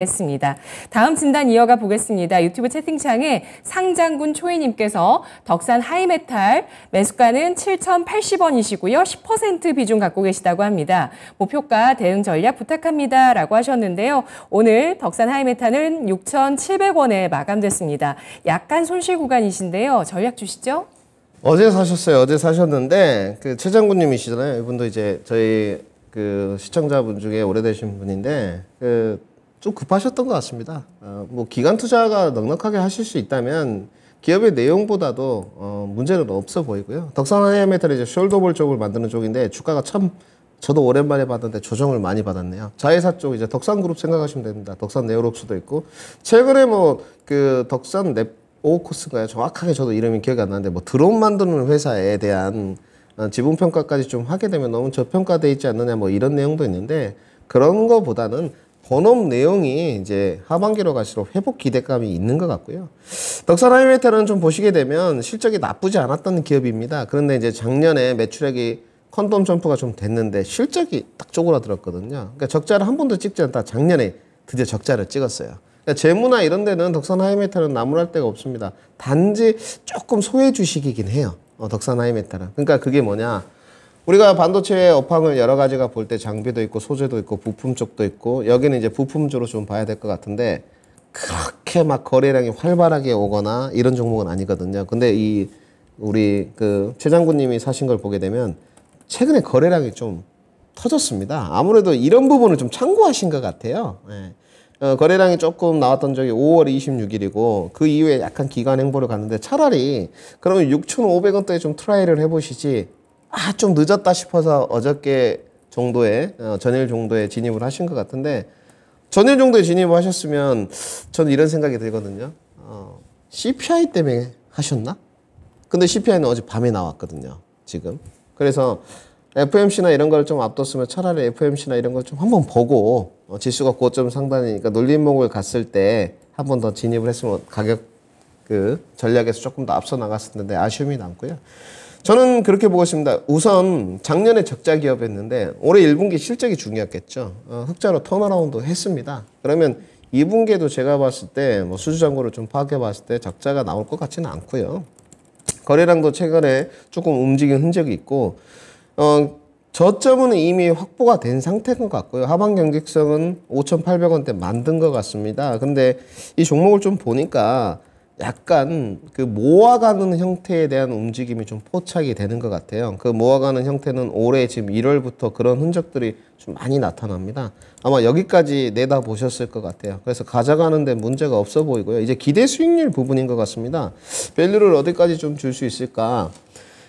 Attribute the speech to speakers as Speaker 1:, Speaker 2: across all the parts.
Speaker 1: 했습니다. 다음 진단 이어가 보겠습니다. 유튜브 채팅창에 상장군 초이님께서 덕산 하이메탈 매수가는 7,080원이시고요. 10% 비중 갖고 계시다고 합니다. 목표가 대응 전략 부탁합니다. 라고 하셨는데요. 오늘 덕산 하이메탈은 6,700원에 마감됐습니다. 약간 손실 구간이신데요. 전략 주시죠.
Speaker 2: 어제 사셨어요. 어제 사셨는데 그 최장군님이시잖아요. 이분도 이제 저희 그 시청자분 중에 오래되신 분인데 그좀 급하셨던 것 같습니다. 어, 뭐 기간 투자가 넉넉하게 하실 수 있다면 기업의 내용보다도 어, 문제는 없어 보이고요. 덕산하이메탈이 제 숄더볼 쪽을 만드는 쪽인데 주가가 참 저도 오랜만에 봤는데 조정을 많이 받았네요. 자회사 쪽 이제 덕산그룹 생각하시면 됩니다. 덕산 네오록스도 있고 최근에 뭐 그 덕산 넵오코스가요 정확하게 저도 이름이 기억이 안 나는데 뭐 드론 만드는 회사에 대한 어, 지분 평가까지 좀 하게 되면 너무 저평가돼 있지 않느냐 뭐 이런 내용도 있는데 그런 거보다는 본업 내용이 이제 하반기로 갈수록 회복 기대감이 있는 것 같고요. 덕산 하이메탈은 좀 보시게 되면 실적이 나쁘지 않았던 기업입니다. 그런데 이제 작년에 매출액이 컨돔 점프가 좀 됐는데 실적이 딱 쪼그라들었거든요. 그러니까 적자를 한 번도 찍지 않다 작년에 드디어 적자를 찍었어요. 그러니까 재무나 이런 데는 덕산 하이메탈은 나무랄 데가 없습니다. 단지 조금 소외 주식이긴 해요. 어, 덕산 하이메탈은. 그러니까 그게 뭐냐. 우리가 반도체 의 업황을 여러 가지가 볼 때 장비도 있고 소재도 있고 부품 쪽도 있고 여기는 이제 부품 쪽으로좀 봐야 될 것 같은데 그렇게 막 거래량이 활발하게 오거나 이런 종목은 아니거든요. 근데 이 우리 그 최장군님이 사신 걸 보게 되면 최근에 거래량이 좀 터졌습니다. 아무래도 이런 부분을 좀 참고하신 것 같아요. 네. 어, 거래량이 조금 나왔던 적이 5월 26일이고 그 이후에 약간 기간 행보를 갔는데 차라리 그러면 6,500원대에 좀 트라이를 해보시지 아, 좀 늦었다 싶어서 어저께 정도에, 어, 전일 정도에 진입을 하신 것 같은데, 전일 정도에 진입을 하셨으면, 저는 이런 생각이 들거든요. 어, CPI 때문에 하셨나? 근데 CPI는 어제 밤에 나왔거든요. 지금. 그래서 FMC나 이런 걸 좀 앞뒀으면 차라리 FMC나 이런 걸 좀 한번 보고 어, 지수가 고점 상단이니까 놀림목을 갔을 때 한번 더 진입을 했으면 가격 그 전략에서 조금 더 앞서 나갔었는데 아쉬움이 남고요. 저는 그렇게 보고 있습니다. 우선 작년에 적자 기업했는데 올해 1분기 실적이 중요했겠죠. 어, 흑자로 턴어라운드 했습니다. 그러면 2분기에도 제가 봤을 때뭐 수주잔고를 좀 파악해 봤을 때 적자가 나올 것 같지는 않고요. 거래량도 최근에 조금 움직인 흔적이 있고 어, 저점은 이미 확보가 된 상태인 것 같고요. 하반 경직성은 5,800원대 만든 것 같습니다. 근데 이 종목을 좀 보니까 약간 그 모아가는 형태에 대한 움직임이 좀 포착이 되는 것 같아요. 그 모아가는 형태는 올해 지금 1월부터 그런 흔적들이 좀 많이 나타납니다. 아마 여기까지 내다 보셨을 것 같아요. 그래서 가져가는데 문제가 없어 보이고요. 이제 기대 수익률 부분인 것 같습니다. 밸류를 어디까지 좀 줄 수 있을까?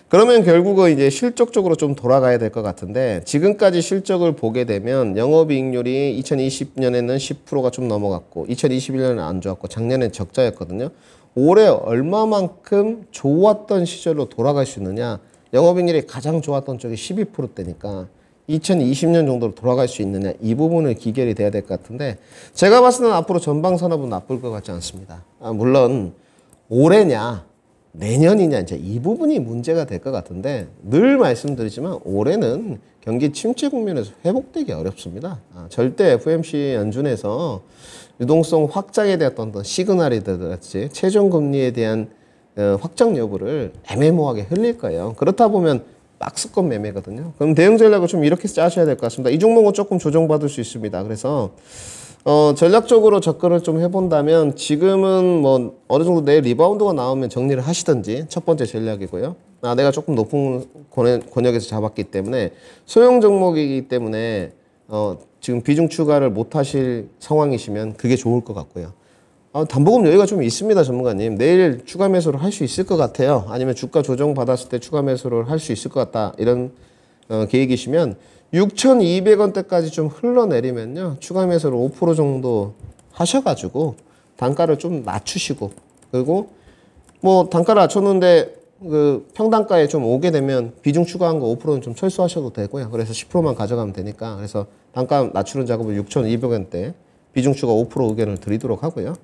Speaker 2: 그러면 결국은 이제 실적적으로 좀 돌아가야 될 것 같은데 지금까지 실적을 보게 되면 영업이익률이 2020년에는 10%가 좀 넘어갔고 2021년에는 안 좋았고 작년에 적자였거든요. 올해 얼마만큼 좋았던 시절로 돌아갈 수 있느냐 영업이익률이 가장 좋았던 쪽이 12%대니까 2020년 정도로 돌아갈 수 있느냐 이 부분을 기결이 돼야 될 것 같은데 제가 봤을 때는 앞으로 전방산업은 나쁠 것 같지 않습니다. 아, 물론 올해냐 내년이냐 이제 이 부분이 문제가 될 것 같은데 늘 말씀드리지만 올해는 경기 침체 국면에서 회복되기 어렵습니다. 아, 절대 FMC 연준에서 유동성 확장에 대한 어떤 시그널이라든지 최종 금리에 대한 어, 확장 여부를 애매모하게 흘릴 거예요. 그렇다 보면 박스권 매매거든요. 그럼 대응 전략을 좀 이렇게 짜셔야 될 것 같습니다. 이 종목은 조금 조정받을 수 있습니다. 그래서 어, 전략적으로 접근을 좀 해본다면 지금은 뭐 어느 정도 내 리바운드가 나오면 정리를 하시든지 첫 번째 전략이고요. 아, 내가 조금 높은 권역에서 잡았기 때문에 소형 종목이기 때문에 어, 지금 비중 추가를 못 하실 상황이시면 그게 좋을 것 같고요. 아, 담보금 여유가 좀 있습니다, 전문가님. 내일 추가 매수를 할 수 있을 것 같아요. 아니면 주가 조정 받았을 때 추가 매수를 할 수 있을 것 같다. 이런 어, 계획이시면 6,200원대까지 좀 흘러내리면요. 추가 매수를 5% 정도 하셔가지고 단가를 좀 낮추시고 그리고 뭐 단가를 낮췄는데 그 평단가에 좀 오게 되면 비중 추가한 거 5%는 좀 철수하셔도 되고요. 그래서 10%만 가져가면 되니까 그래서 단가 낮추는 작업을 6,200원대 비중 추가 5% 의견을 드리도록 하고요.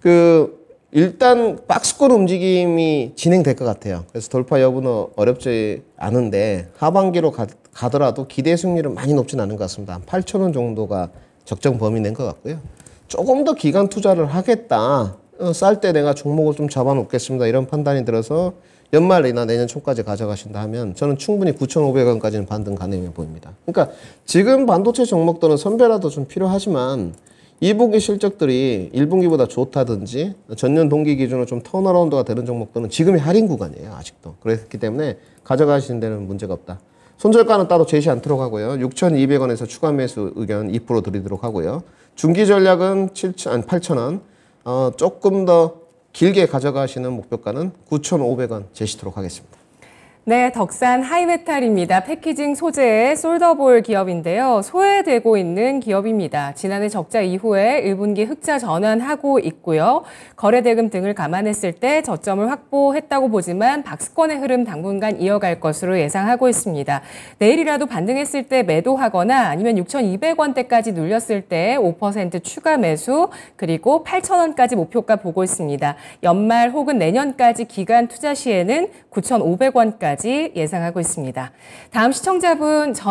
Speaker 2: 그 일단 박스권 움직임이 진행될 것 같아요. 그래서 돌파 여부는 어렵지 않은데 하반기로 가, 더라도 기대 승률은 많이 높진 않은 것 같습니다. 한 8천 원 정도가 적정 범위 낸 것 같고요. 조금 더 기간 투자를 하겠다. 어, 쌀때 내가 종목을 좀 잡아놓겠습니다. 이런 판단이 들어서 연말이나 내년 초까지 가져가신다 하면 저는 충분히 9,500원까지는 반등 가능해 보입니다. 그러니까 지금 반도체 종목들은 선별화도 좀 필요하지만 2분기 실적들이 1분기보다 좋다든지 전년 동기 기준으로 좀 턴어라운드가 되는 종목들은 지금이 할인 구간이에요 아직도 그랬기 때문에 가져가시는 데는 문제가 없다 손절가는 따로 제시 않도록 하고요 6,200원에서 추가 매수 의견 2% 드리도록 하고요 중기 전략은 7천, 아니 8,000원 어, 조금 더 길게 가져가시는 목표가는 9,500원 제시도록 하겠습니다
Speaker 1: 네, 덕산 하이메탈입니다. 패키징 소재의 솔더볼 기업인데요. 소외되고 있는 기업입니다. 지난해 적자 이후에 1분기 흑자 전환하고 있고요. 거래 대금 등을 감안했을 때 저점을 확보했다고 보지만 박스권의 흐름 당분간 이어갈 것으로 예상하고 있습니다. 내일이라도 반등했을 때 매도하거나 아니면 6,200원대까지 눌렸을 때 5% 추가 매수 그리고 8,000원까지 목표가 보고 있습니다. 연말 혹은 내년까지 기간 투자 시에는 9,500원까지 예상하고 있습니다. 다음 시청자분 전...